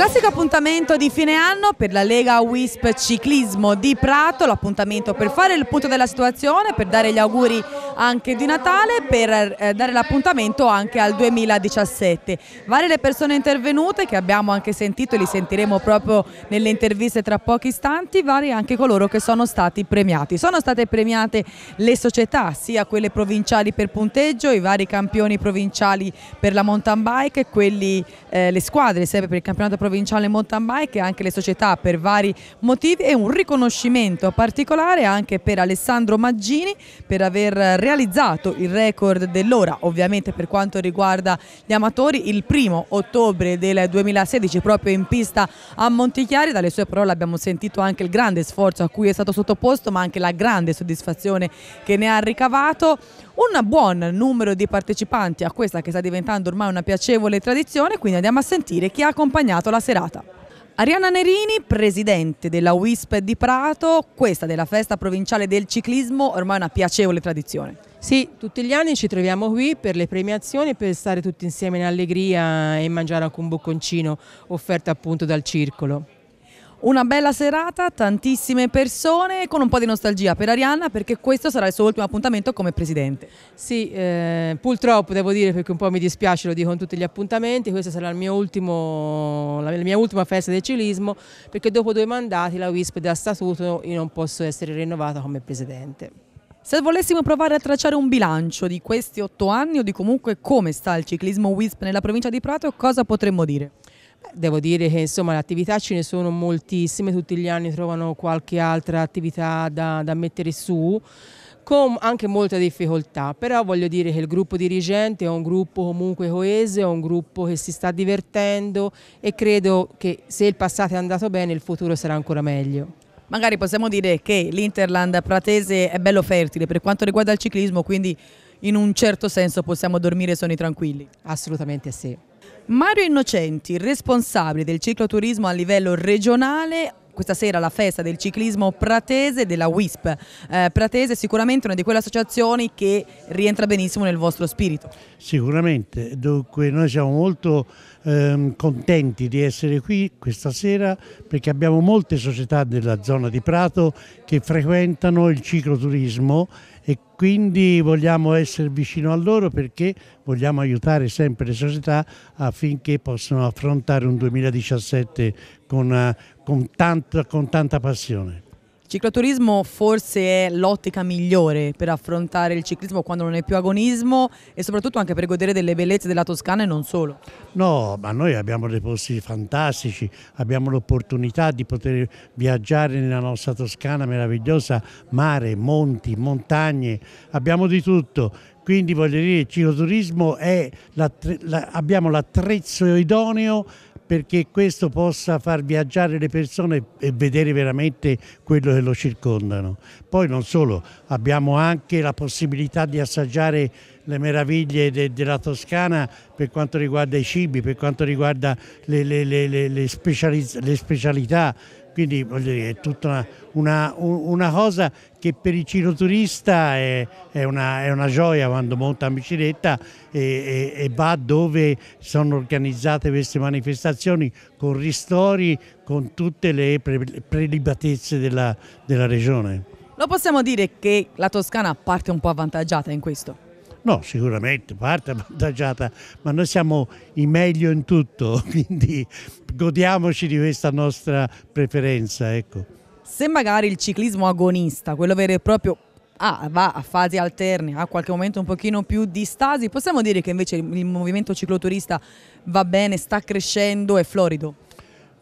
Classico appuntamento di fine anno per la Lega Wisp Ciclismo di Prato, l'appuntamento per fare il punto della situazione, per dare gli auguri anche di Natale per eh, dare l'appuntamento anche al 2017. Varie le persone intervenute che abbiamo anche sentito e li sentiremo proprio nelle interviste tra pochi istanti, vari anche coloro che sono stati premiati. Sono state premiate le società, sia quelle provinciali per punteggio, i vari campioni provinciali per la mountain bike, quelli, eh, le squadre sempre per il campionato provinciale mountain bike e anche le società per vari motivi e un riconoscimento particolare anche per Alessandro Maggini per aver realizzato il record dell'ora, ovviamente per quanto riguarda gli amatori, il primo ottobre del 2016 proprio in pista a Montichiari. Dalle sue parole abbiamo sentito anche il grande sforzo a cui è stato sottoposto, ma anche la grande soddisfazione che ne ha ricavato. Un buon numero di partecipanti a questa che sta diventando ormai una piacevole tradizione, quindi andiamo a sentire chi ha accompagnato la serata. Arianna Nerini, presidente della WISP di Prato, questa della festa provinciale del ciclismo ormai è una piacevole tradizione. Sì, tutti gli anni ci troviamo qui per le premiazioni, per stare tutti insieme in allegria e mangiare anche un bocconcino offerto appunto dal circolo. Una bella serata, tantissime persone con un po' di nostalgia per Arianna perché questo sarà il suo ultimo appuntamento come presidente. Sì, eh, purtroppo devo dire perché un po' mi dispiace, lo dico in tutti gli appuntamenti, questa sarà ultimo, la mia ultima festa del ciclismo perché dopo due mandati la WISP da statuto io non posso essere rinnovata come presidente. Se volessimo provare a tracciare un bilancio di questi otto anni o di comunque come sta il ciclismo WISP nella provincia di Prato, cosa potremmo dire? Devo dire che insomma le attività ce ne sono moltissime, tutti gli anni trovano qualche altra attività da, da mettere su con anche molta difficoltà, però voglio dire che il gruppo dirigente è un gruppo comunque coese, è un gruppo che si sta divertendo e credo che se il passato è andato bene il futuro sarà ancora meglio. Magari possiamo dire che l'Interland pratese è bello fertile per quanto riguarda il ciclismo, quindi in un certo senso possiamo dormire sonni tranquilli. Assolutamente sì. Mario Innocenti, responsabile del cicloturismo a livello regionale, questa sera la festa del ciclismo pratese della WISP. Eh, pratese è sicuramente una di quelle associazioni che rientra benissimo nel vostro spirito. Sicuramente, dunque noi siamo molto ehm, contenti di essere qui questa sera perché abbiamo molte società della zona di Prato che frequentano il cicloturismo e quindi vogliamo essere vicino a loro perché vogliamo aiutare sempre le società affinché possano affrontare un 2017 con, eh, con, tanto, con tanta passione. Cicloturismo forse è l'ottica migliore per affrontare il ciclismo quando non è più agonismo e soprattutto anche per godere delle bellezze della Toscana e non solo. No, ma noi abbiamo dei posti fantastici, abbiamo l'opportunità di poter viaggiare nella nostra Toscana meravigliosa, mare, monti, montagne, abbiamo di tutto. Quindi voglio dire, il cicloturismo è la, abbiamo l'attrezzo idoneo perché questo possa far viaggiare le persone e vedere veramente quello che lo circondano. Poi non solo, abbiamo anche la possibilità di assaggiare le meraviglie de, della Toscana per quanto riguarda i cibi, per quanto riguarda le, le, le, le specialità quindi voglio dire, è tutta una, una, una cosa che per il cicloturista è, è, una, è una, gioia quando monta in bicicletta e, e, e va dove sono organizzate queste manifestazioni con ristori, con tutte le pre, prelibatezze della, della regione. Lo possiamo dire che la Toscana parte un po' avvantaggiata in questo? No, sicuramente parte avvantaggiata, ma noi siamo i meglio in tutto, quindi godiamoci di questa nostra preferenza. Ecco. Se magari il ciclismo agonista, quello vero e proprio, ah, va a fasi alterne, a qualche momento un pochino più di stasi, possiamo dire che invece il movimento cicloturista va bene, sta crescendo, è florido?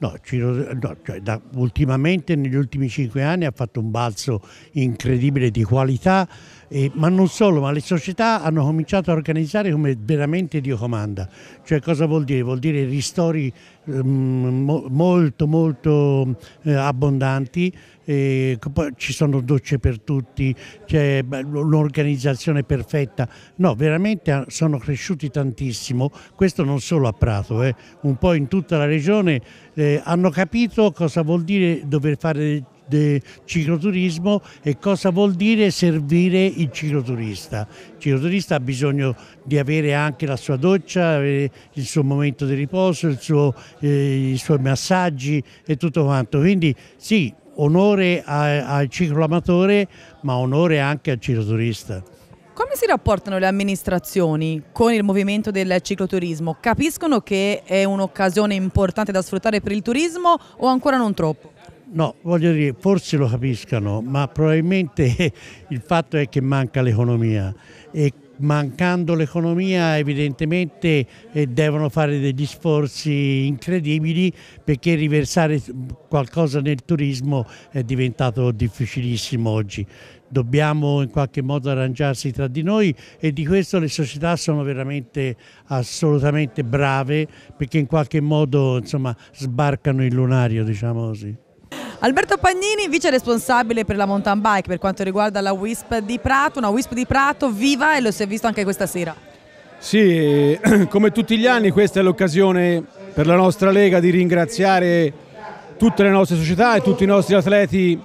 No, Ciro, no cioè da, ultimamente negli ultimi cinque anni ha fatto un balzo incredibile di qualità, eh, ma non solo, ma le società hanno cominciato a organizzare come veramente Dio comanda. Cioè cosa vuol dire? Vuol dire ristori eh, mo, molto molto eh, abbondanti, eh, ci sono docce per tutti, c'è un'organizzazione perfetta. No, veramente ah, sono cresciuti tantissimo, questo non solo a Prato, eh, un po' in tutta la regione eh, hanno capito cosa vuol dire dover fare del cicloturismo e cosa vuol dire servire il cicloturista. Il cicloturista ha bisogno di avere anche la sua doccia, il suo momento di riposo, suo, eh, i suoi massaggi e tutto quanto. Quindi sì, onore a, al amatore ma onore anche al cicloturista. Come si rapportano le amministrazioni con il movimento del cicloturismo? Capiscono che è un'occasione importante da sfruttare per il turismo o ancora non troppo? No, voglio dire, forse lo capiscano, ma probabilmente il fatto è che manca l'economia e mancando l'economia evidentemente eh, devono fare degli sforzi incredibili perché riversare qualcosa nel turismo è diventato difficilissimo oggi. Dobbiamo in qualche modo arrangiarsi tra di noi e di questo le società sono veramente assolutamente brave perché in qualche modo insomma, sbarcano il lunario, diciamo così. Alberto Pagnini, vice responsabile per la mountain bike per quanto riguarda la WISP di Prato, una WISP di Prato viva e lo si è visto anche questa sera. Sì, come tutti gli anni questa è l'occasione per la nostra Lega di ringraziare tutte le nostre società e tutti i nostri atleti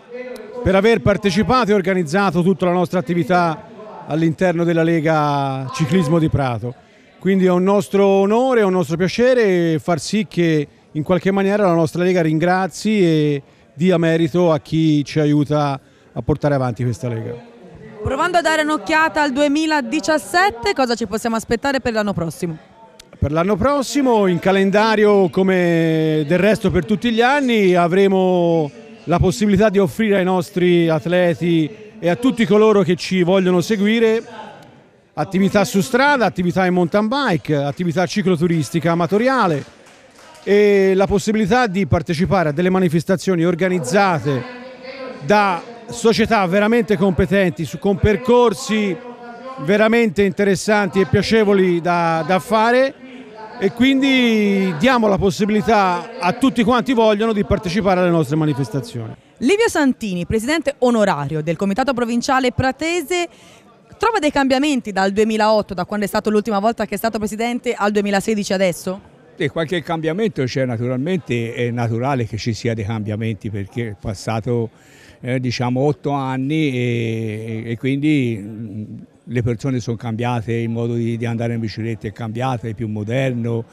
per aver partecipato e organizzato tutta la nostra attività all'interno della Lega Ciclismo di Prato. Quindi è un nostro onore, è un nostro piacere far sì che in qualche maniera la nostra Lega ringrazi e dia merito a chi ci aiuta a portare avanti questa Lega. Provando a dare un'occhiata al 2017, cosa ci possiamo aspettare per l'anno prossimo? Per l'anno prossimo, in calendario come del resto per tutti gli anni, avremo la possibilità di offrire ai nostri atleti e a tutti coloro che ci vogliono seguire attività su strada, attività in mountain bike, attività cicloturistica amatoriale, e la possibilità di partecipare a delle manifestazioni organizzate da società veramente competenti con percorsi veramente interessanti e piacevoli da, da fare e quindi diamo la possibilità a tutti quanti vogliono di partecipare alle nostre manifestazioni. Livio Santini, presidente onorario del Comitato Provinciale Pratese, trova dei cambiamenti dal 2008, da quando è stato l'ultima volta che è stato presidente, al 2016 adesso? E qualche cambiamento c'è naturalmente, è naturale che ci sia dei cambiamenti perché è passato eh, diciamo otto anni e, e, quindi mm, le persone sono cambiate, il modo di, di andare in bicicletta è cambiato, è più moderno,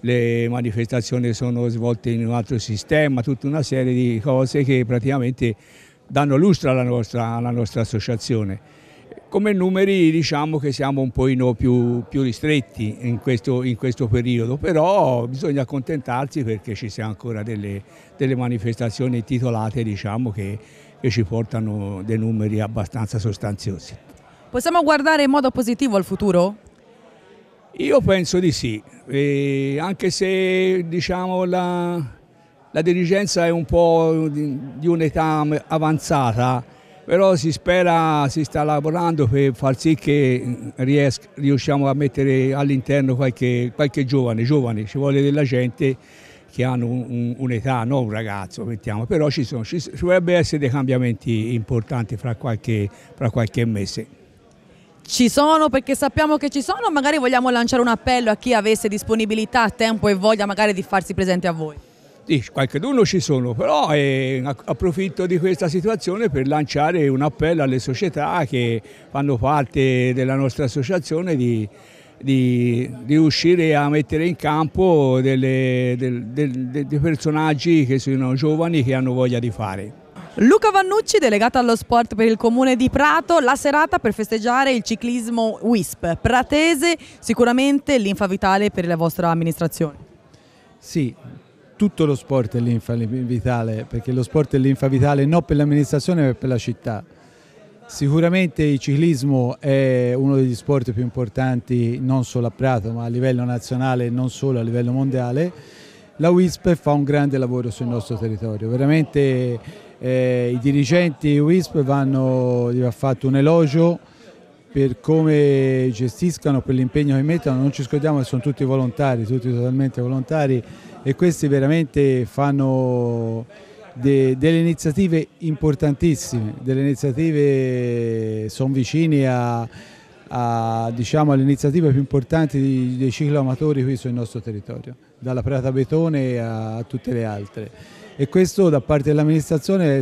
le manifestazioni sono svolte in un altro sistema, tutta una serie di cose che praticamente danno lustro alla nostra, alla nostra associazione come numeri diciamo che siamo un po' più, più ristretti in questo, in questo, periodo, però bisogna accontentarsi perché ci sono ancora delle, delle manifestazioni titolate diciamo, che, che ci portano dei numeri abbastanza sostanziosi. Possiamo guardare in modo positivo al futuro? Io penso di sì, e anche se diciamo, la, la dirigenza è un po' di, di un'età avanzata, però si spera, si sta lavorando per far sì che mm, riesca, riusciamo a mettere all'interno qualche, qualche giovane, giovane, ci vuole della gente che hanno un'età, un non un ragazzo, mettiamo, però ci, sono, ci, ci dovrebbe essere dei cambiamenti importanti fra qualche, fra qualche mese. Ci sono perché sappiamo che ci sono, magari vogliamo lanciare un appello a chi avesse disponibilità, tempo e voglia magari di farsi presente a voi qualche qualcuno ci sono, però eh, approfitto di questa situazione per lanciare un appello alle società che fanno parte della nostra associazione di, di, di riuscire a mettere in campo dei del, del, del, personaggi che sono giovani che hanno voglia di fare. Luca Vannucci, delegato allo sport per il comune di Prato, la serata per festeggiare il ciclismo WISP. Pratese, sicuramente l'infa vitale per la vostra amministrazione. Sì, tutto lo sport è linfa vitale, perché lo sport è linfa vitale non per l'amministrazione ma per la città. Sicuramente il ciclismo è uno degli sport più importanti non solo a Prato ma a livello nazionale e non solo a livello mondiale. La WISP fa un grande lavoro sul nostro territorio, veramente eh, i dirigenti WISP vanno, gli ha fatto un elogio per come gestiscono, per l'impegno che mettono, non ci scordiamo che sono tutti volontari, tutti totalmente volontari e questi veramente fanno de, delle iniziative importantissime, delle iniziative sono vicini a, a, diciamo, alle iniziative più importanti di, dei cicloamatori qui sul nostro territorio, dalla Prata Betone a, a tutte le altre. E questo da parte dell'amministrazione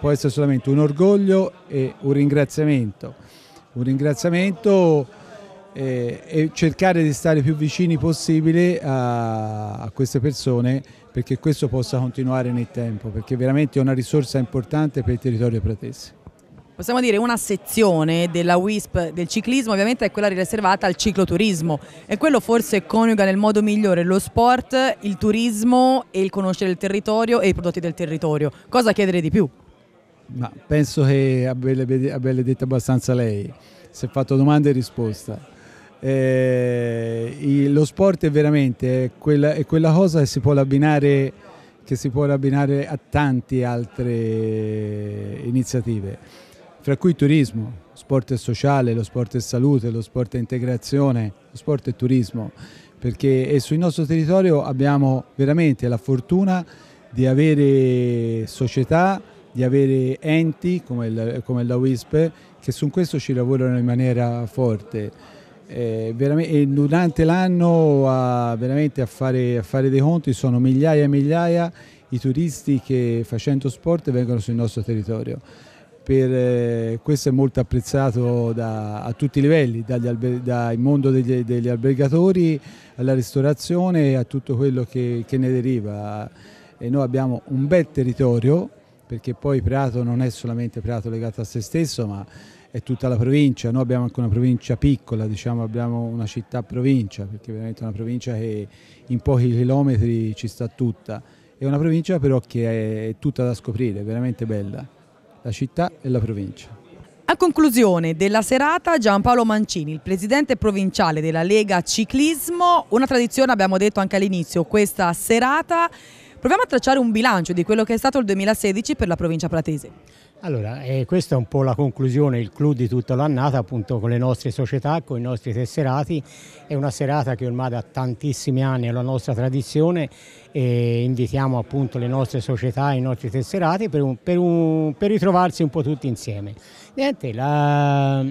può essere solamente un orgoglio e un ringraziamento. Un ringraziamento e, eh, e cercare di stare più vicini possibile a, a queste persone perché questo possa continuare nel tempo, perché veramente è una risorsa importante per il territorio pratese. Possiamo dire una sezione della WISP del ciclismo ovviamente è quella riservata al cicloturismo e quello forse coniuga nel modo migliore lo sport, il turismo e il conoscere il territorio e i prodotti del territorio. Cosa chiedere di più? Ma penso che abbia detto abbastanza lei, si è fatto domanda e risposta eh, lo sport è veramente quella, è quella, cosa che si può abbinare che si può abbinare a tante altre iniziative, fra cui turismo, sport è sociale, lo sport è salute, lo sport è integrazione, lo sport è turismo, perché sul nostro territorio abbiamo veramente la fortuna di avere società, di avere enti come la WISP che su questo ci lavorano in maniera forte. Eh, e durante l'anno a, a, fare, a fare dei conti sono migliaia e migliaia i turisti che facendo sport vengono sul nostro territorio. Per, eh, questo è molto apprezzato da, a tutti i livelli, dal mondo degli, degli, albergatori alla ristorazione e a tutto quello che, che ne deriva. E noi abbiamo un bel territorio, perché poi Prato non è solamente Prato legato a se stesso, ma è tutta la provincia, noi abbiamo anche una provincia piccola, diciamo, abbiamo una città provincia, perché veramente è una provincia che in pochi chilometri ci sta tutta, è una provincia però che è tutta da scoprire, veramente bella, la città e la provincia. A conclusione della serata Giampaolo Mancini, il presidente provinciale della Lega Ciclismo, una tradizione abbiamo detto anche all'inizio, questa serata Proviamo a tracciare un bilancio di quello che è stato il 2016 per la provincia pratese. Allora, eh, questa è un po' la conclusione, il clou di tutta l'annata, appunto con le nostre società, con i nostri tesserati. È una serata che ormai da tantissimi anni è la nostra tradizione e invitiamo appunto le nostre società, e i nostri tesserati per, un, per, un, per ritrovarsi un po' tutti insieme. Niente, la,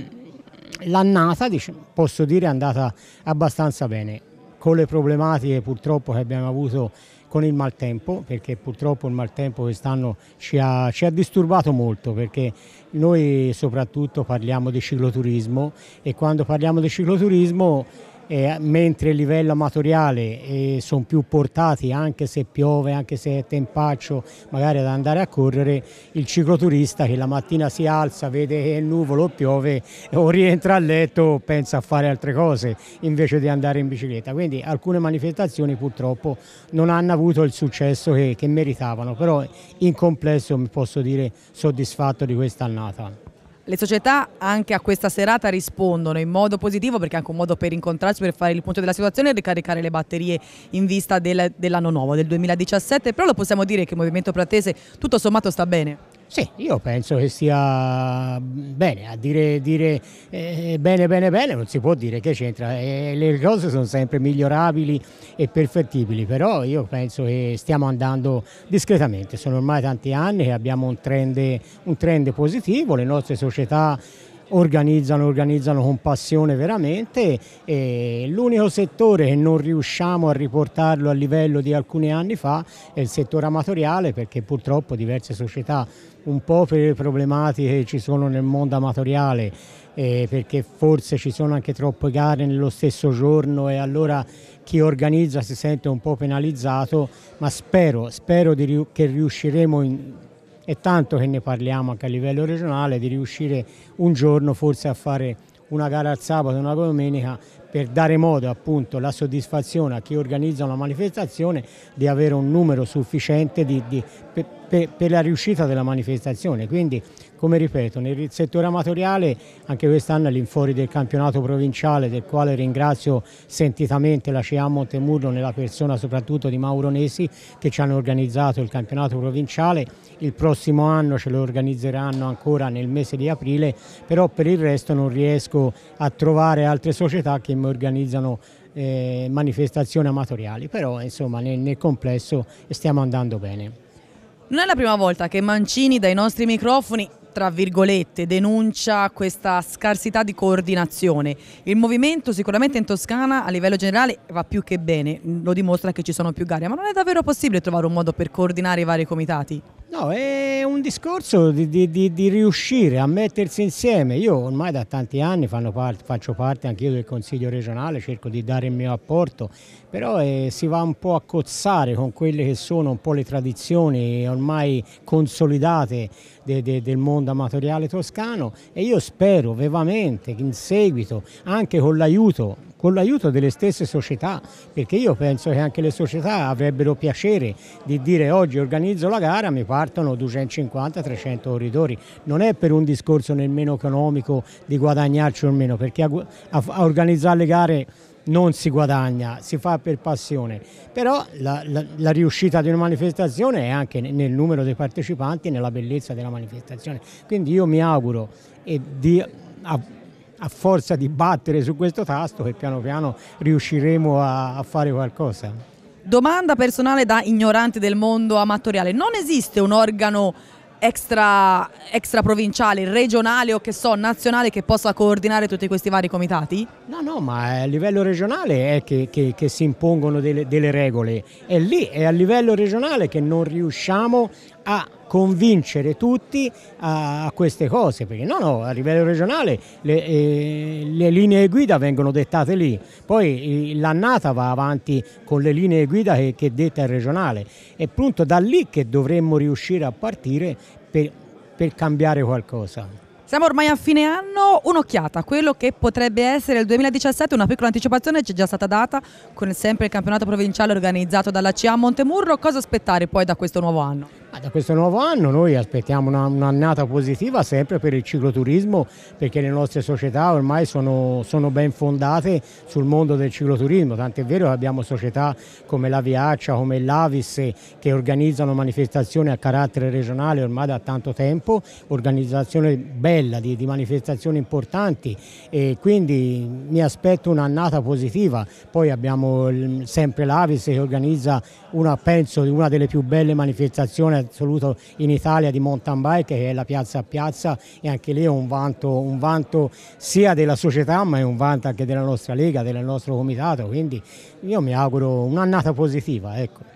l'annata posso dire è andata abbastanza bene, con le problematiche purtroppo che abbiamo avuto con il maltempo, perché purtroppo il maltempo quest'anno ci ha, ci ha disturbato molto, perché noi soprattutto parliamo di cicloturismo e quando parliamo di cicloturismo eh, mentre a livello amatoriale eh, sono più portati anche se piove, anche se è tempaccio magari ad andare a correre, il cicloturista che la mattina si alza, vede che è nuvolo o piove o rientra a letto pensa a fare altre cose invece di andare in bicicletta, quindi alcune manifestazioni purtroppo non hanno avuto il successo che, che meritavano, però in complesso mi posso dire soddisfatto di questa annata le società anche a questa serata rispondono in modo positivo perché è anche un modo per incontrarsi, per fare il punto della situazione e ricaricare le batterie in vista del, dell'anno nuovo, del 2017, però lo possiamo dire che il Movimento Pratese tutto sommato sta bene. Sì, io penso che sia bene, a dire, dire eh, bene bene bene non si può dire che c'entra, eh, le cose sono sempre migliorabili e perfettibili, però io penso che stiamo andando discretamente, sono ormai tanti anni che abbiamo un trend, un trend positivo, le nostre società organizzano, organizzano con passione veramente e l'unico settore che non riusciamo a riportarlo a livello di alcuni anni fa è il settore amatoriale perché purtroppo diverse società un po' per le problematiche che ci sono nel mondo amatoriale eh, perché forse ci sono anche troppe gare nello stesso giorno e allora chi organizza si sente un po' penalizzato ma spero, spero di, che riusciremo in è tanto che ne parliamo anche a livello regionale di riuscire un giorno forse a fare una gara al sabato, una domenica per dare modo appunto la soddisfazione a chi organizza una manifestazione di avere un numero sufficiente di, di, per, per, per, la riuscita della manifestazione. Quindi come ripeto, nel settore amatoriale anche quest'anno all'infuori del campionato provinciale del quale ringrazio sentitamente la CA Montemurro nella persona soprattutto di Mauro Nesi che ci hanno organizzato il campionato provinciale, il prossimo anno ce lo organizzeranno ancora nel mese di aprile, però per il resto non riesco a trovare altre società che mi organizzano eh, manifestazioni amatoriali, però insomma nel, nel complesso stiamo andando bene. Non è la prima volta che Mancini dai nostri microfoni tra virgolette, denuncia questa scarsità di coordinazione. Il movimento sicuramente in Toscana a livello generale va più che bene, lo dimostra che ci sono più gare, ma non è davvero possibile trovare un modo per coordinare i vari comitati? No, è un discorso di, di, di, di, riuscire a mettersi insieme. Io ormai da tanti anni parte, faccio parte anch'io del Consiglio regionale, cerco di dare il mio apporto, però eh, si va un po' a cozzare con quelle che sono un po' le tradizioni ormai consolidate de, de, del mondo amatoriale toscano e io spero vivamente che in seguito, anche con l'aiuto con l'aiuto delle stesse società, perché io penso che anche le società avrebbero piacere di dire oggi organizzo la gara, mi partono 250-300 corridori, non è per un discorso nemmeno economico di guadagnarci o meno, perché a, a, a organizzare le gare non si guadagna, si fa per passione, però la, la, la, riuscita di una manifestazione è anche nel numero dei partecipanti e nella bellezza della manifestazione. Quindi io mi auguro di a forza di battere su questo tasto che piano piano riusciremo a, a fare qualcosa. Domanda personale da ignorante del mondo amatoriale, non esiste un organo extra, extra provinciale, regionale o che so, nazionale che possa coordinare tutti questi vari comitati? No, no, ma a livello regionale è che, che, che si impongono delle, delle, regole, è lì, è a livello regionale che non riusciamo a convincere tutti a, queste cose, perché no, no, a livello regionale le, eh, le linee guida vengono dettate lì, poi eh, l'annata va avanti con le linee guida che, che detta il regionale, è appunto da lì che dovremmo riuscire a partire per, per cambiare qualcosa. Siamo ormai a fine anno, un'occhiata a quello che potrebbe essere il 2017, una piccola anticipazione ci è già stata data con sempre il campionato provinciale organizzato dalla CA Montemurro, cosa aspettare poi da questo nuovo anno? Ah, da questo nuovo anno noi aspettiamo una, un'annata positiva sempre per il cicloturismo perché le nostre società ormai sono, sono, ben fondate sul mondo del cicloturismo, tant'è vero che abbiamo società come la Viaccia, come l'Avis che organizzano manifestazioni a carattere regionale ormai da tanto tempo, organizzazione bella di, di manifestazioni importanti e quindi mi aspetto un'annata positiva, poi abbiamo sempre l'Avis che organizza una, penso, una delle più belle manifestazioni assoluto in Italia di mountain bike che è la piazza a piazza e anche lì è un vanto, un vanto sia della società ma è un vanto anche della nostra lega, del nostro comitato, quindi io mi auguro un'annata positiva. Ecco.